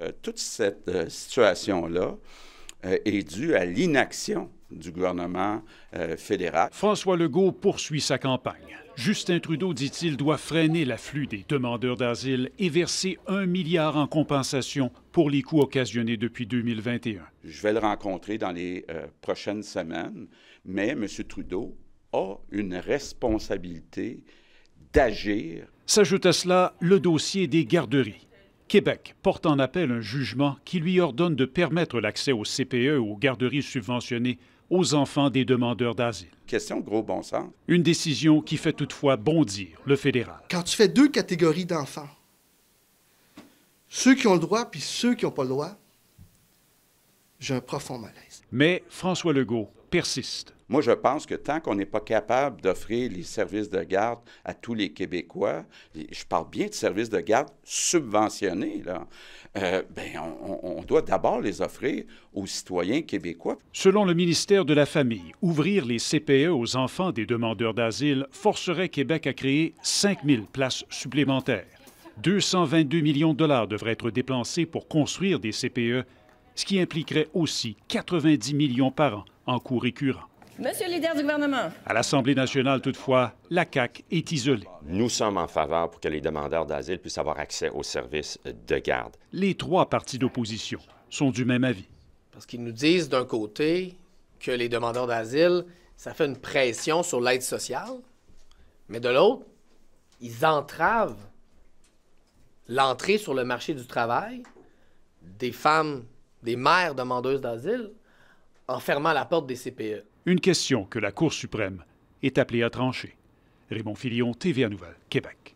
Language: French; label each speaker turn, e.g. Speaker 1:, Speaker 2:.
Speaker 1: Euh, toute cette euh, situation-là euh, est due à l'inaction
Speaker 2: du gouvernement fédéral. François Legault poursuit sa campagne. Justin Trudeau, dit-il, doit freiner l'afflux des demandeurs d'asile et verser un milliard en compensation pour les coûts occasionnés depuis 2021.
Speaker 1: Je vais le rencontrer dans les prochaines semaines, mais M. Trudeau a une responsabilité d'agir.
Speaker 2: S'ajoute à cela le dossier des garderies. Québec porte en appel un jugement qui lui ordonne de permettre l'accès aux CPE ou aux garderies subventionnées aux enfants des demandeurs d'asile. Question gros bon sens. Une décision qui fait toutefois bondir le fédéral.
Speaker 3: Quand tu fais deux catégories d'enfants, ceux qui ont le droit puis ceux qui n'ont pas le droit, j'ai un profond malaise.
Speaker 2: Mais François
Speaker 1: Legault persiste? Moi, je pense que tant qu'on n'est pas capable d'offrir les services de garde à tous les Québécois, je parle bien de services de garde subventionnés, là, euh, ben on, on doit d'abord les offrir aux citoyens québécois.
Speaker 2: Selon le ministère de la Famille, ouvrir les CPE aux enfants des demandeurs d'asile forcerait Québec à créer 5 000 places supplémentaires. 222 millions de dollars devraient être dépensés pour construire des CPE ce qui impliquerait aussi 90 millions par an en coûts récurrents.
Speaker 3: Monsieur le leader du gouvernement.
Speaker 2: À l'Assemblée nationale, toutefois, la CAQ est isolée. Nous sommes en faveur pour que les demandeurs d'asile puissent avoir accès aux services de garde. Les trois partis d'opposition sont du même avis.
Speaker 3: Parce qu'ils nous disent d'un côté que les demandeurs d'asile, ça fait une pression sur l'aide sociale, mais de l'autre, ils entravent l'entrée sur le marché du travail des femmes des mères demandeuses d'asile en fermant la porte des CPE.
Speaker 2: Une question que la Cour suprême est appelée à trancher. Raymond Filion, TVA Nouvelle, Québec.